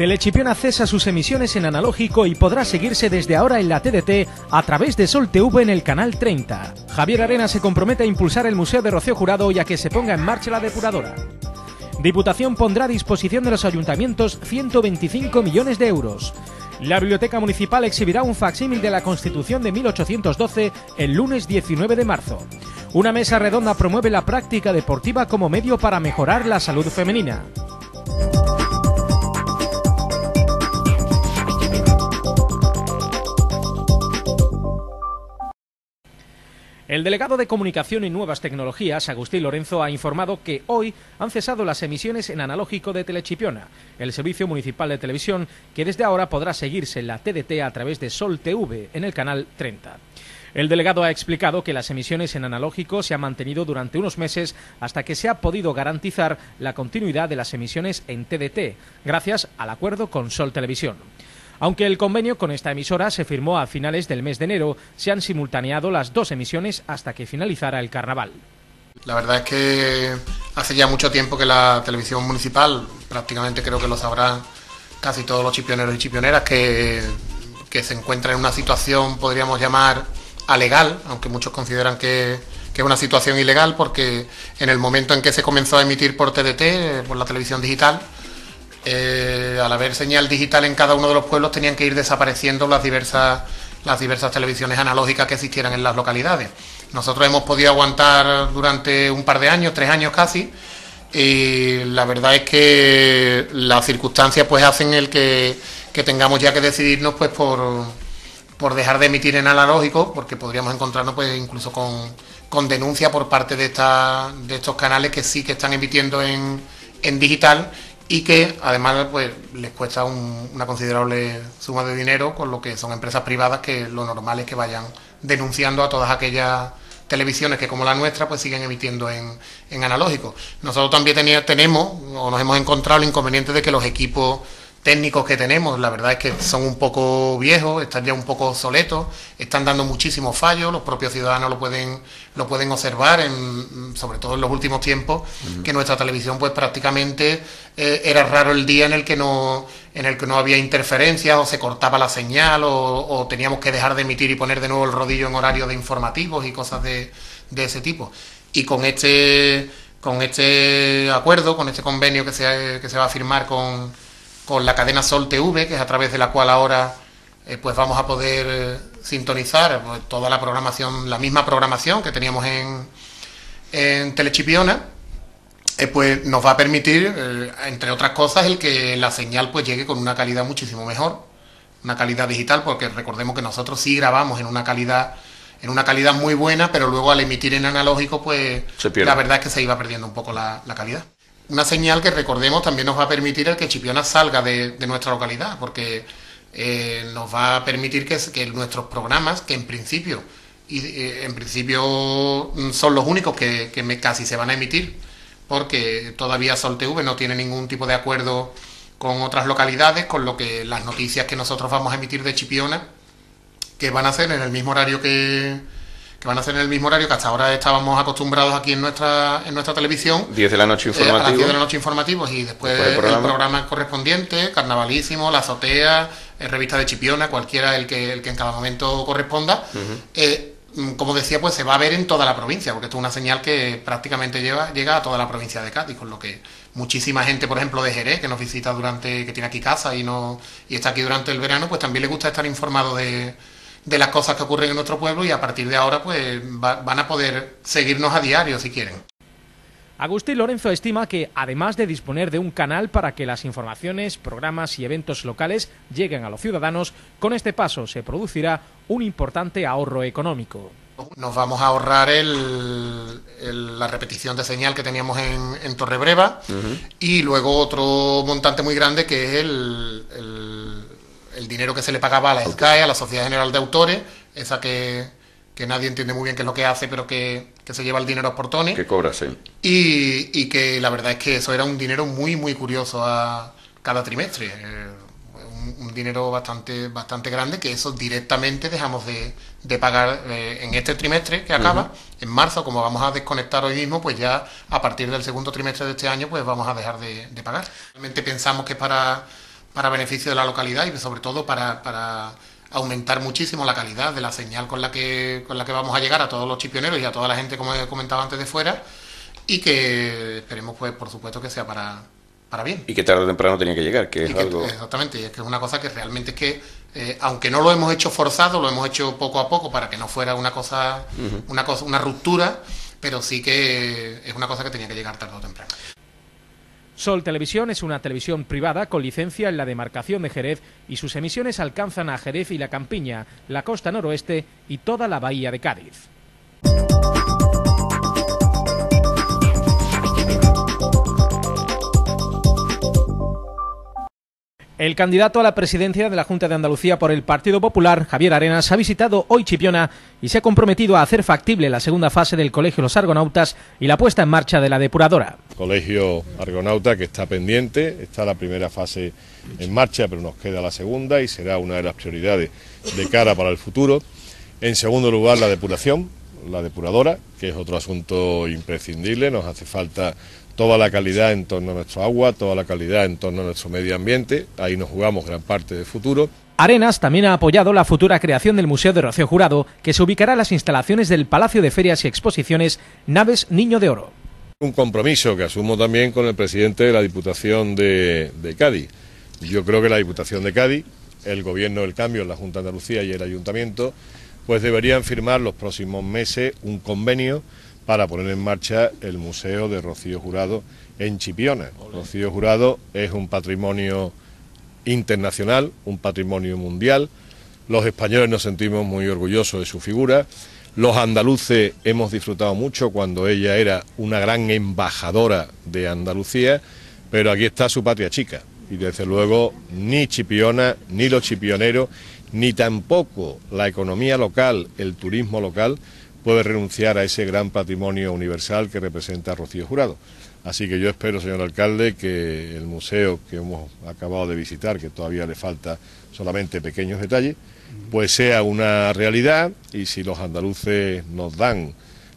Telechipión acesa sus emisiones en analógico y podrá seguirse desde ahora en la TDT a través de Sol TV en el canal 30. Javier Arena se compromete a impulsar el Museo de Rocío Jurado y a que se ponga en marcha la depuradora. Diputación pondrá a disposición de los ayuntamientos 125 millones de euros. La Biblioteca Municipal exhibirá un facsímil de la Constitución de 1812 el lunes 19 de marzo. Una mesa redonda promueve la práctica deportiva como medio para mejorar la salud femenina. El delegado de Comunicación y Nuevas Tecnologías, Agustín Lorenzo, ha informado que hoy han cesado las emisiones en analógico de Telechipiona, el servicio municipal de televisión que desde ahora podrá seguirse en la TDT a través de Sol TV en el canal 30. El delegado ha explicado que las emisiones en analógico se han mantenido durante unos meses hasta que se ha podido garantizar la continuidad de las emisiones en TDT, gracias al acuerdo con Sol Televisión. Aunque el convenio con esta emisora se firmó a finales del mes de enero, se han simultaneado las dos emisiones hasta que finalizara el carnaval. La verdad es que hace ya mucho tiempo que la televisión municipal, prácticamente creo que lo sabrán casi todos los chipioneros y chipioneras, que, se encuentran en una situación, podríamos llamar, alegal, aunque muchos consideran que, que es una situación ilegal, porque en el momento en que se comenzó a emitir por TDT, por la televisión digital, eh, al haber señal digital en cada uno de los pueblos tenían que ir desapareciendo las diversas, las diversas televisiones analógicas que existieran en las localidades. Nosotros hemos podido aguantar durante un par de años, tres años casi, y la verdad es que las circunstancias pues hacen el que, que tengamos ya que decidirnos pues por, por dejar de emitir en analógico, porque podríamos encontrarnos pues incluso con, con denuncia por parte de, de estos canales que sí que están emitiendo en, en digital y que además pues les cuesta una considerable suma de dinero, con lo que son empresas privadas que lo normal es que vayan denunciando a todas aquellas televisiones que como la nuestra pues siguen emitiendo en, analógico. Nosotros también tenemos o nos hemos encontrado el inconveniente de que los equipos técnicos que tenemos, la verdad es que son un poco viejos, están ya un poco obsoletos, están dando muchísimos fallos, los propios ciudadanos lo pueden, lo pueden observar, en, sobre todo en los últimos tiempos, que nuestra televisión pues prácticamente eh, era raro el día en el que no en el que no había interferencias o se cortaba la señal o, teníamos que dejar de emitir y poner de nuevo el rodillo en horario de informativos y cosas de, de ese tipo. Y con este con este acuerdo, con este convenio que se, que se va a firmar con, con la cadena Sol TV, que es a través de la cual ahora eh, pues vamos a poder eh, sintonizar pues, toda la programación, la misma programación que teníamos en, Telechipiona, eh, pues nos va a permitir, entre otras cosas, el que la señal pues llegue con una calidad muchísimo mejor, una calidad digital, porque recordemos que nosotros sí grabamos en una calidad en una calidad muy buena, pero luego al emitir en analógico, pues la verdad es que se iba perdiendo un poco la calidad una señal que recordemos también nos va a permitir el que Chipiona salga de, nuestra localidad, porque eh, nos va a permitir que, nuestros programas, que en principio, y, eh, en principio mm, son los únicos que, casi se van a emitir, porque todavía Sol TV no tiene ningún tipo de acuerdo con otras localidades, con lo que las noticias que nosotros vamos a emitir de Chipiona, que van a ser en el mismo horario que, que van a ser en el mismo horario que hasta ahora estábamos acostumbrados aquí en nuestra, en nuestra televisión. 10 de la noche eh, informativos. 10 de la noche informativos y después, el, programa. correspondiente, Carnavalísimo, La Azotea, eh, Revista de Chipiona, cualquiera el que, el que en cada momento corresponda. Eh, mm, como decía, pues se va a ver en toda la provincia, porque esto es una señal que prácticamente lleva, llega a toda la provincia de Cádiz, con lo que muchísima gente, por ejemplo, de Jerez, que nos visita durante, que tiene aquí casa y no, y está aquí durante el verano, pues también le gusta estar informado de, de las cosas que ocurren en nuestro pueblo y a partir de ahora pues van a poder seguirnos a diario si quieren. Agustín Lorenzo estima que, además de disponer de un canal para que las informaciones, programas y eventos locales lleguen a los ciudadanos, con este paso se producirá un importante ahorro económico. Nos vamos a ahorrar el, la repetición de señal que teníamos en, Torrebreva y luego otro montante muy grande que es el el dinero que se le pagaba a la SCAE, a la Sociedad General de Autores, esa que, que nadie entiende muy bien qué es lo que hace, pero que, que se lleva el dinero a Portoni... Que cobra, sí. Y, que la verdad es que eso era un dinero muy, muy curioso a cada trimestre. Eh, un, dinero bastante, bastante grande que eso directamente dejamos de, de pagar eh, en este trimestre que acaba, en marzo, como vamos a desconectar hoy mismo, pues ya a partir del segundo trimestre de este año, pues vamos a dejar de, de pagar. Realmente pensamos que para para beneficio de la localidad y sobre todo para, aumentar muchísimo la calidad de la señal con la que con la que vamos a llegar a todos los chipioneros y a toda la gente como he comentado antes de fuera y que esperemos pues por supuesto que sea para para bien y que tarde o temprano tenía que llegar que es algo exactamente y es que es una cosa que realmente es que eh, aunque no lo hemos hecho forzado lo hemos hecho poco a poco para que no fuera una cosa una cosa una ruptura pero sí que es una cosa que tenía que llegar tarde o temprano Sol Televisión es una televisión privada con licencia en la demarcación de Jerez y sus emisiones alcanzan a Jerez y la Campiña, la costa noroeste y toda la bahía de Cádiz. El candidato a la presidencia de la Junta de Andalucía por el Partido Popular, Javier Arenas, ha visitado hoy Chipiona y se ha comprometido a hacer factible la segunda fase del Colegio Los Argonautas y la puesta en marcha de la depuradora. Colegio Argonauta que está pendiente, está la primera fase en marcha, pero nos queda la segunda y será una de las prioridades de cara para el futuro. En segundo lugar, la depuración, la depuradora, que es otro asunto imprescindible, nos hace falta toda la calidad en torno a nuestro agua, toda la calidad en torno a nuestro medio ambiente, ahí nos jugamos gran parte del futuro. Arenas también ha apoyado la futura creación del Museo de Rocío Jurado, que se ubicará en las instalaciones del Palacio de Ferias y Exposiciones Naves Niño de Oro. Un compromiso que asumo también con el presidente de la Diputación de, de Cádiz. Yo creo que la Diputación de Cádiz, el Gobierno del Cambio, la Junta de Andalucía y el Ayuntamiento pues deberían firmar los próximos meses un convenio para poner en marcha el Museo de Rocío Jurado en Chipiona. Rocío Jurado es un patrimonio internacional, un patrimonio mundial. Los españoles nos sentimos muy orgullosos de su figura. Los andaluces hemos disfrutado mucho cuando ella era una gran embajadora de Andalucía, pero aquí está su patria chica. Y desde luego ni Chipiona, ni los chipioneros, ni tampoco la economía local, el turismo local, puede renunciar a ese gran patrimonio universal que representa Rocío Jurado. Así que yo espero, señor alcalde, que el museo que hemos acabado de visitar, que todavía le falta solamente pequeños detalles, pues sea una realidad y si los andaluces nos dan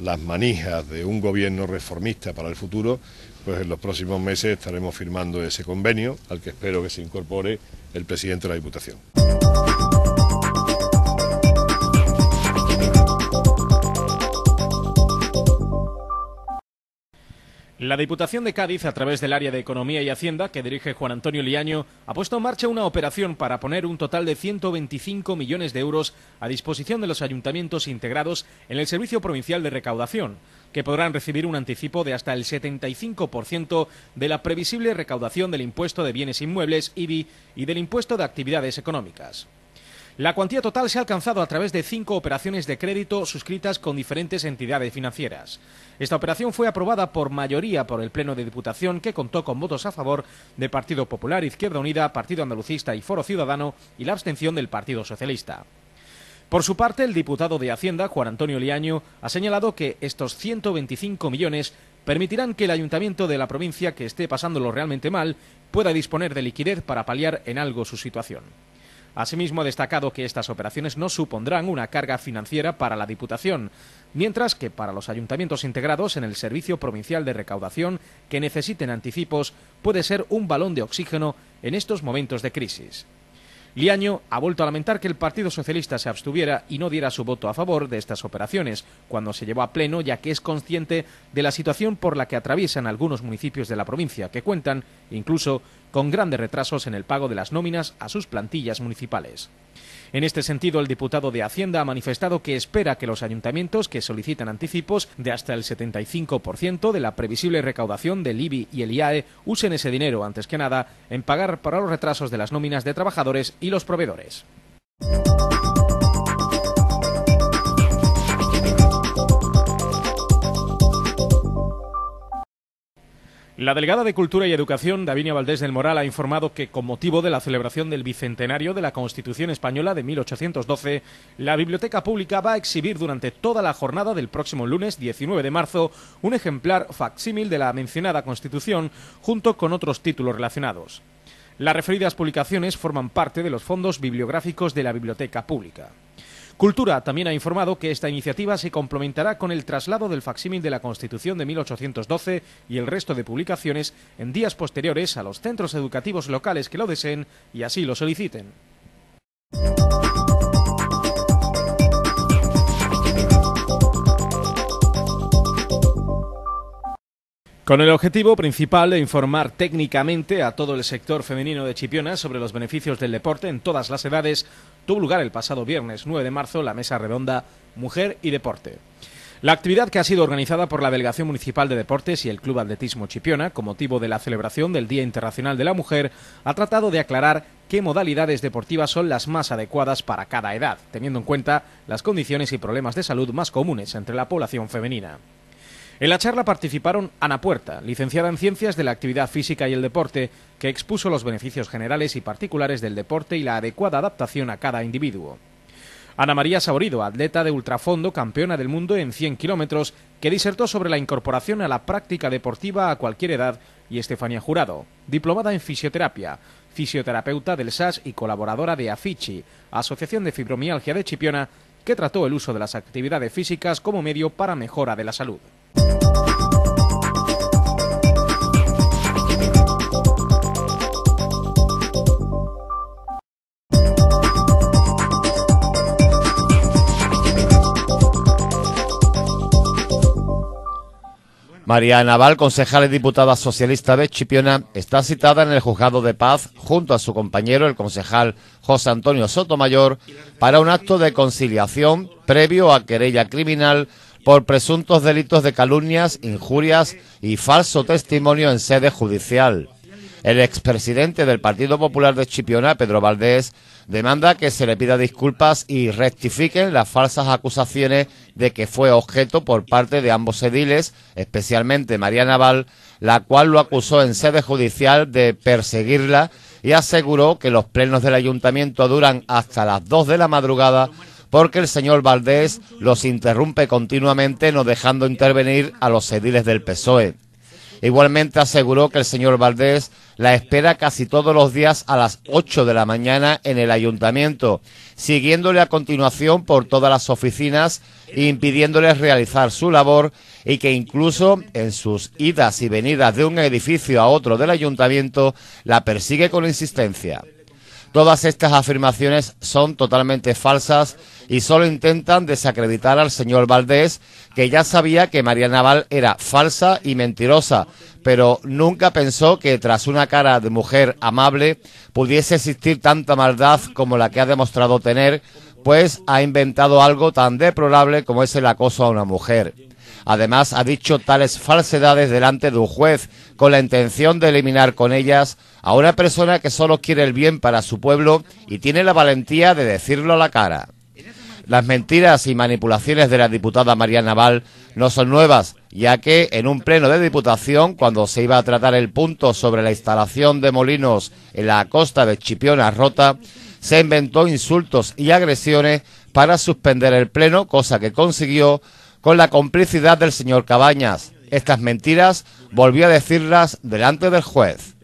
las manijas de un gobierno reformista para el futuro, pues en los próximos meses estaremos firmando ese convenio al que espero que se incorpore el presidente de la Diputación. La Diputación de Cádiz, a través del área de Economía y Hacienda, que dirige Juan Antonio Liaño, ha puesto en marcha una operación para poner un total de 125 millones de euros a disposición de los ayuntamientos integrados en el Servicio Provincial de Recaudación, que podrán recibir un anticipo de hasta el 75% de la previsible recaudación del impuesto de bienes inmuebles, IBI, y del impuesto de actividades económicas. La cuantía total se ha alcanzado a través de cinco operaciones de crédito suscritas con diferentes entidades financieras. Esta operación fue aprobada por mayoría por el Pleno de Diputación, que contó con votos a favor de Partido Popular, Izquierda Unida, Partido Andalucista y Foro Ciudadano y la abstención del Partido Socialista. Por su parte, el diputado de Hacienda, Juan Antonio Liaño, ha señalado que estos 125 millones permitirán que el ayuntamiento de la provincia que esté pasándolo realmente mal pueda disponer de liquidez para paliar en algo su situación. Asimismo, ha destacado que estas operaciones no supondrán una carga financiera para la Diputación, mientras que para los ayuntamientos integrados en el Servicio Provincial de Recaudación que necesiten anticipos puede ser un balón de oxígeno en estos momentos de crisis. Liaño ha vuelto a lamentar que el Partido Socialista se abstuviera y no diera su voto a favor de estas operaciones cuando se llevó a pleno, ya que es consciente de la situación por la que atraviesan algunos municipios de la provincia, que cuentan incluso con grandes retrasos en el pago de las nóminas a sus plantillas municipales. En este sentido, el diputado de Hacienda ha manifestado que espera que los ayuntamientos que solicitan anticipos de hasta el 75% de la previsible recaudación del IBI y el IAE usen ese dinero, antes que nada, en pagar para los retrasos de las nóminas de trabajadores y los proveedores. La delegada de Cultura y Educación, Davinia Valdés del Moral, ha informado que, con motivo de la celebración del bicentenario de la Constitución Española de 1812, la Biblioteca Pública va a exhibir durante toda la jornada del próximo lunes 19 de marzo un ejemplar facsímil de la mencionada Constitución, junto con otros títulos relacionados. Las referidas publicaciones forman parte de los fondos bibliográficos de la Biblioteca Pública. Cultura también ha informado que esta iniciativa se complementará con el traslado del facsímil de la Constitución de 1812 y el resto de publicaciones en días posteriores a los centros educativos locales que lo deseen y así lo soliciten. Con el objetivo principal de informar técnicamente a todo el sector femenino de Chipiona sobre los beneficios del deporte en todas las edades, tuvo lugar el pasado viernes 9 de marzo la mesa redonda Mujer y Deporte. La actividad que ha sido organizada por la Delegación Municipal de Deportes y el Club Atletismo Chipiona con motivo de la celebración del Día Internacional de la Mujer ha tratado de aclarar qué modalidades deportivas son las más adecuadas para cada edad, teniendo en cuenta las condiciones y problemas de salud más comunes entre la población femenina. En la charla participaron Ana Puerta, licenciada en Ciencias de la Actividad Física y el Deporte, que expuso los beneficios generales y particulares del deporte y la adecuada adaptación a cada individuo. Ana María Saborido, atleta de ultrafondo, campeona del mundo en 100 kilómetros, que disertó sobre la incorporación a la práctica deportiva a cualquier edad, y Estefanía Jurado, diplomada en fisioterapia, fisioterapeuta del SAS y colaboradora de AFICI, Asociación de Fibromialgia de Chipiona, que trató el uso de las actividades físicas como medio para mejora de la salud. María Naval, concejal y diputada socialista de Chipiona, está citada en el juzgado de paz junto a su compañero, el concejal José Antonio Sotomayor, para un acto de conciliación previo a querella criminal por presuntos delitos de calumnias, injurias y falso testimonio en sede judicial. El expresidente del Partido Popular de Chipiona, Pedro Valdés, demanda que se le pida disculpas y rectifiquen las falsas acusaciones de que fue objeto por parte de ambos ediles, especialmente María Naval, la cual lo acusó en sede judicial de perseguirla y aseguró que los plenos del ayuntamiento duran hasta las 2 de la madrugada porque el señor Valdés los interrumpe continuamente no dejando intervenir a los ediles del PSOE. Igualmente aseguró que el señor Valdés la espera casi todos los días a las 8 de la mañana en el ayuntamiento, siguiéndole a continuación por todas las oficinas, impidiéndoles realizar su labor y que incluso en sus idas y venidas de un edificio a otro del ayuntamiento la persigue con insistencia. Todas estas afirmaciones son totalmente falsas y solo intentan desacreditar al señor Valdés, que ya sabía que María Naval era falsa y mentirosa, pero nunca pensó que tras una cara de mujer amable pudiese existir tanta maldad como la que ha demostrado tener, pues ha inventado algo tan deplorable como es el acoso a una mujer. Además, ha dicho tales falsedades delante de un juez con la intención de eliminar con ellas a una persona que solo quiere el bien para su pueblo y tiene la valentía de decirlo a la cara. Las mentiras y manipulaciones de la diputada María Naval no son nuevas, ya que en un pleno de diputación, cuando se iba a tratar el punto sobre la instalación de molinos en la costa de Chipiona Rota, se inventó insultos y agresiones para suspender el pleno, cosa que consiguió con la complicidad del señor Cabañas. Estas mentiras volvió a decirlas delante del juez.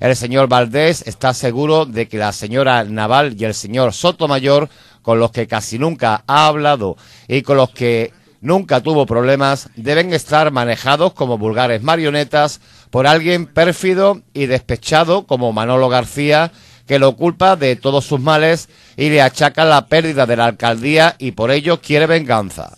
El señor Valdés está seguro de que la señora Naval y el señor Sotomayor, con los que casi nunca ha hablado y con los que nunca tuvo problemas, deben estar manejados como vulgares marionetas por alguien pérfido y despechado como Manolo García, que lo culpa de todos sus males y le achaca la pérdida de la alcaldía y por ello quiere venganza.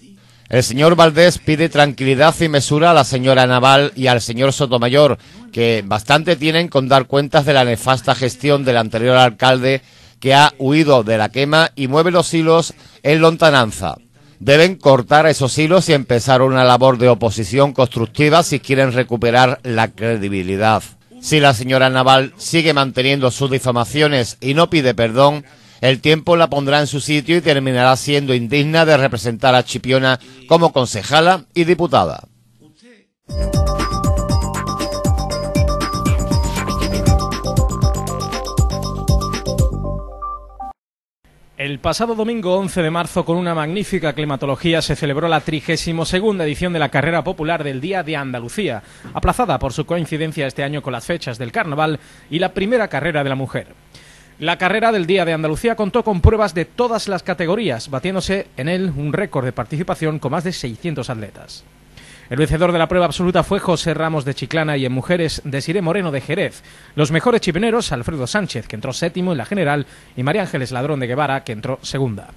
El señor Valdés pide tranquilidad y mesura a la señora Naval y al señor Sotomayor, que bastante tienen con dar cuentas de la nefasta gestión del anterior alcalde que ha huido de la quema y mueve los hilos en lontananza. Deben cortar esos hilos y empezar una labor de oposición constructiva si quieren recuperar la credibilidad. Si la señora Naval sigue manteniendo sus difamaciones y no pide perdón, el tiempo la pondrá en su sitio y terminará siendo indigna de representar a Chipiona como concejala y diputada. El pasado domingo 11 de marzo, con una magnífica climatología, se celebró la 32 edición de la Carrera Popular del Día de Andalucía, aplazada por su coincidencia este año con las fechas del Carnaval y la primera carrera de la mujer. La carrera del Día de Andalucía contó con pruebas de todas las categorías, batiéndose en él un récord de participación con más de 600 atletas. El vencedor de la prueba absoluta fue José Ramos de Chiclana y en mujeres Desiré Moreno de Jerez. Los mejores chipineros Alfredo Sánchez, que entró séptimo en la general, y María Ángeles Ladrón de Guevara, que entró segunda.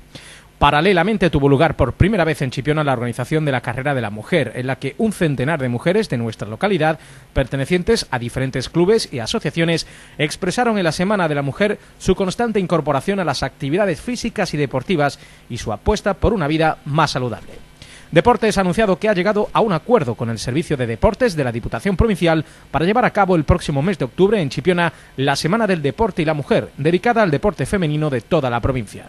Paralelamente tuvo lugar por primera vez en Chipiona la organización de la Carrera de la Mujer, en la que un centenar de mujeres de nuestra localidad, pertenecientes a diferentes clubes y asociaciones, expresaron en la Semana de la Mujer su constante incorporación a las actividades físicas y deportivas y su apuesta por una vida más saludable. Deportes ha anunciado que ha llegado a un acuerdo con el Servicio de Deportes de la Diputación Provincial para llevar a cabo el próximo mes de octubre en Chipiona la Semana del Deporte y la Mujer, dedicada al deporte femenino de toda la provincia.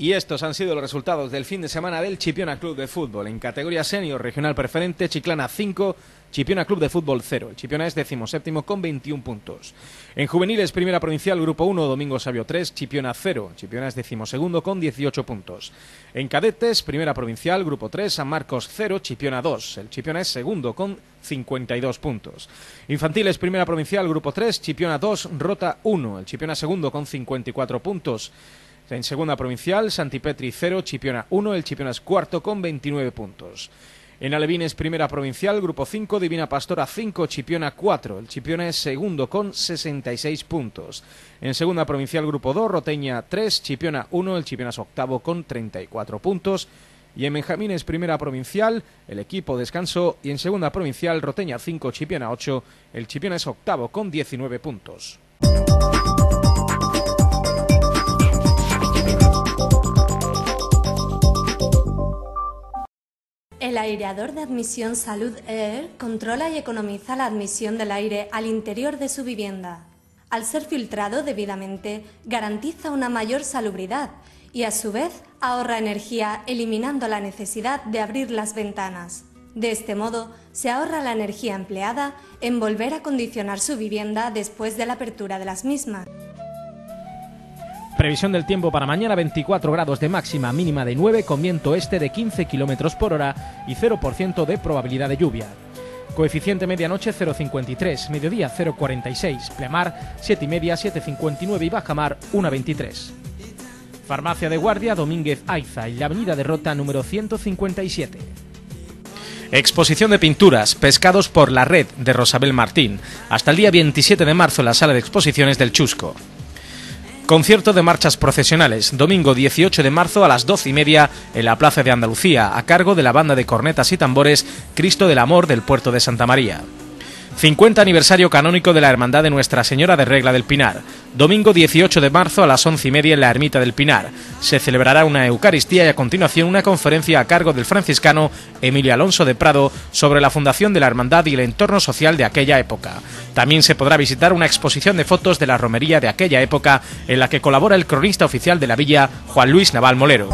Y estos han sido los resultados del fin de semana del Chipiona Club de Fútbol. En categoría senior, regional preferente, Chiclana 5, Chipiona Club de Fútbol 0. El Chipiona es decimoséptimo con 21 puntos. En juveniles, primera provincial, grupo 1, Domingo Sabio 3, Chipiona 0. Chipiona es decimosegundo con 18 puntos. En cadetes, primera provincial, grupo 3, San Marcos 0, Chipiona 2. El Chipiona es segundo con 52 puntos. Infantiles, primera provincial, grupo 3, Chipiona 2, Rota 1. El Chipiona segundo con 54 puntos. En segunda provincial, Santipetri 0, Chipiona 1, el Chipiona es cuarto con 29 puntos. En Alevines, primera provincial, grupo 5, Divina Pastora 5, Chipiona 4. El Chipiona es segundo con 66 puntos. En segunda provincial, grupo 2, Roteña 3, Chipiona 1. El Chipiona es octavo con 34 puntos. Y en Benjamines, primera provincial, el equipo descansó. Y en segunda provincial, Roteña 5, Chipiona 8. El Chipiona es octavo con 19 puntos. El aireador de admisión Salud Air controla y economiza la admisión del aire al interior de su vivienda. Al ser filtrado debidamente, garantiza una mayor salubridad y a su vez ahorra energía eliminando la necesidad de abrir las ventanas. De este modo, se ahorra la energía empleada en volver a condicionar su vivienda después de la apertura de las mismas. Previsión del tiempo para mañana 24 grados de máxima mínima de 9 con viento este de 15 km por hora y 0% de probabilidad de lluvia. Coeficiente medianoche 0,53, mediodía 0,46, pleamar 7,5, 7,59 y bajamar 1,23. Farmacia de Guardia Domínguez Aiza, y la avenida de Rota número 157. Exposición de pinturas, pescados por la red de Rosabel Martín, hasta el día 27 de marzo en la sala de exposiciones del Chusco. Concierto de marchas procesionales, domingo 18 de marzo a las 12 y media en la Plaza de Andalucía, a cargo de la banda de cornetas y tambores Cristo del Amor del Puerto de Santa María. 50 aniversario canónico de la Hermandad de Nuestra Señora de Regla del Pinar. Domingo 18 de marzo a las 11 y media en la Ermita del Pinar. Se celebrará una Eucaristía y a continuación una conferencia a cargo del franciscano Emilio Alonso de Prado sobre la fundación de la Hermandad y el entorno social de aquella época. También se podrá visitar una exposición de fotos de la romería de aquella época en la que colabora el cronista oficial de la villa, Juan Luis Naval Molero.